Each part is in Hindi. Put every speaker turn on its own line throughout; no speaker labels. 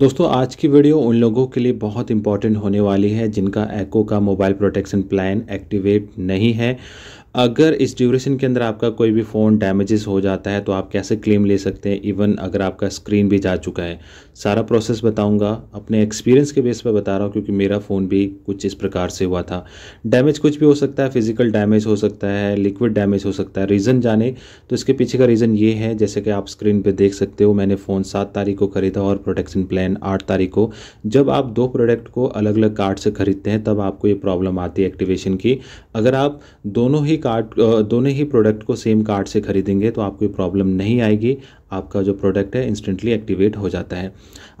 दोस्तों आज की वीडियो उन लोगों के लिए बहुत इंपॉर्टेंट होने वाली है जिनका एको का मोबाइल प्रोटेक्शन प्लान एक्टिवेट नहीं है अगर इस ड्यूरेशन के अंदर आपका कोई भी फ़ोन डैमेजेस हो जाता है तो आप कैसे क्लेम ले सकते हैं इवन अगर आपका स्क्रीन भी जा चुका है सारा प्रोसेस बताऊंगा अपने एक्सपीरियंस के बेस पर बता रहा हूँ क्योंकि मेरा फ़ोन भी कुछ इस प्रकार से हुआ था डैमेज कुछ भी हो सकता है फिजिकल डैमेज हो सकता है लिक्विड डैमेज हो सकता है रीज़न जाने तो इसके पीछे का रीज़न ये है जैसे कि आप स्क्रीन पर देख सकते हो मैंने फ़ोन सात तारीख को ख़रीदा और प्रोटेक्शन प्लान आठ तारीख को जब आप दो प्रोडक्ट को अलग अलग कार्ड से ख़रीदते हैं तब आपको ये प्रॉब्लम आती है एक्टिवेशन की अगर आप दोनों ही कार्ड दोनों ही प्रोडक्ट को सेम कार्ड से खरीदेंगे तो आपको प्रॉब्लम नहीं आएगी आपका जो प्रोडक्ट है इंस्टेंटली एक्टिवेट हो जाता है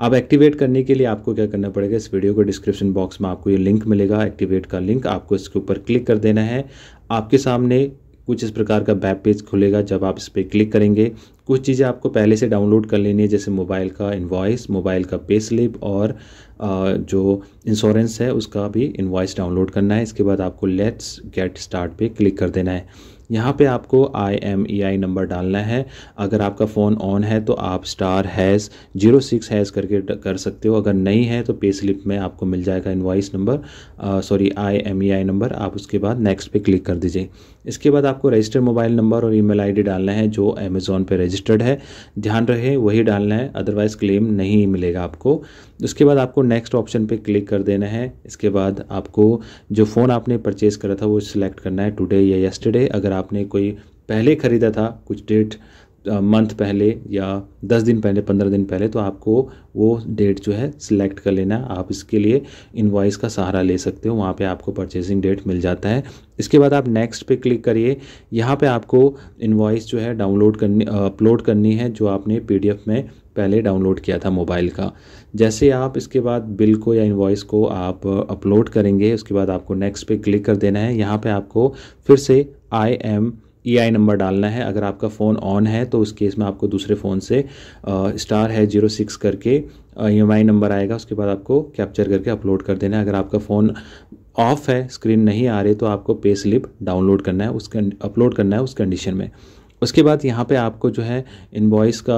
अब एक्टिवेट करने के लिए आपको क्या करना पड़ेगा इस वीडियो के डिस्क्रिप्शन बॉक्स में आपको ये लिंक मिलेगा एक्टिवेट का लिंक आपको इसके ऊपर क्लिक कर देना है आपके सामने कुछ इस प्रकार का वेब पेज खुलेगा जब आप इस पर क्लिक करेंगे कुछ चीज़ें आपको पहले से डाउनलोड कर लेनी है जैसे मोबाइल का इन्वाइस मोबाइल का पे स्लिप और जो इंश्योरेंस है उसका भी इन्वाइस डाउनलोड करना है इसके बाद आपको लेट्स गेट स्टार्ट पे क्लिक कर देना है यहाँ पे आपको आई एम ई आई नंबर डालना है अगर आपका फ़ोन ऑन है तो आप star hash zero six hash करके कर सकते हो अगर नहीं है तो पे स्लिप में आपको मिल जाएगा invoice number sorry I M E I number आप उसके बाद नेक्स्ट पे क्लिक कर दीजिए इसके बाद आपको रजिस्टर्ड मोबाइल नंबर और ईमेल आईडी डालना है जो अमेज़ोन पे रजिस्टर्ड है ध्यान रहे वही डालना है अदरवाइज़ क्लेम नहीं मिलेगा आपको उसके बाद आपको नेक्स्ट ऑप्शन पे क्लिक कर देना है इसके बाद आपको जो फ़ोन आपने परचेज़ करा था वो सिलेक्ट करना है टुडे या यस्टरडे अगर आपने कोई पहले ख़रीदा था कुछ डेट मंथ पहले या दस दिन पहले पंद्रह दिन पहले तो आपको वो डेट जो है सिलेक्ट कर लेना है आप इसके लिए इन्वाइस का सहारा ले सकते हो वहाँ पे आपको परचेजिंग डेट मिल जाता है इसके बाद आप नेक्स्ट पे क्लिक करिए यहाँ पे आपको इनवॉइस जो है डाउनलोड करनी अपलोड करनी है जो आपने पी में पहले डाउनलोड किया था मोबाइल का जैसे आप इसके बाद बिल को या इन्वाइस को आप अपलोड करेंगे उसके बाद आपको नेक्स्ट पे क्लिक कर देना है यहाँ पर आपको फिर से I M E e number डालना है अगर आपका फ़ोन ऑन है तो उस केस में आपको दूसरे फ़ोन से स्टार है जीरो सिक्स करके ई नंबर आएगा उसके बाद आपको कैप्चर करके अपलोड कर देना है अगर आपका फ़ोन ऑफ है स्क्रीन नहीं आ रही तो आपको पे स्लिप डाउनलोड करना है उस अपलोड करना है उस कंडीशन में उसके बाद यहाँ पे आपको जो है इन्वॉइस का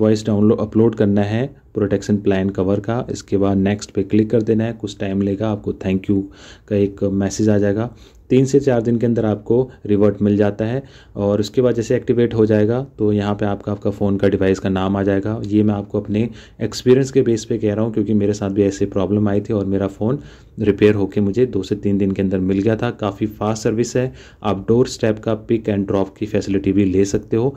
वॉइस डाउनलोड अपलोड करना है प्रोटेक्शन प्लान कवर का इसके बाद नेक्स्ट पे क्लिक कर देना है कुछ टाइम लेगा आपको थैंक यू का एक मैसेज आ जाएगा तीन से चार दिन के अंदर आपको रिवर्ट मिल जाता है और उसके बाद जैसे एक्टिवेट हो जाएगा तो यहाँ पे आपका आपका फ़ोन का डिवाइस का नाम आ जाएगा ये मैं आपको अपने एक्सपीरियंस के बेस पे कह रहा हूँ क्योंकि मेरे साथ भी ऐसी प्रॉब्लम आई थी और मेरा फ़ोन रिपेयर होके मुझे दो से तीन दिन के अंदर मिल गया था काफ़ी फास्ट सर्विस है आप डोर स्टेप का पिक एंड ड्रॉप की फैसिलिटी भी ले सकते हो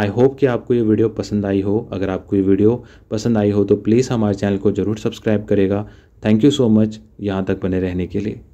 आई होप कि आपको ये वीडियो पसंद आई हो अगर आपको ये वीडियो पसंद आई हो तो प्लीज़ हमारे चैनल को ज़रूर सब्सक्राइब करेगा थैंक यू सो मच यहाँ तक बने रहने के लिए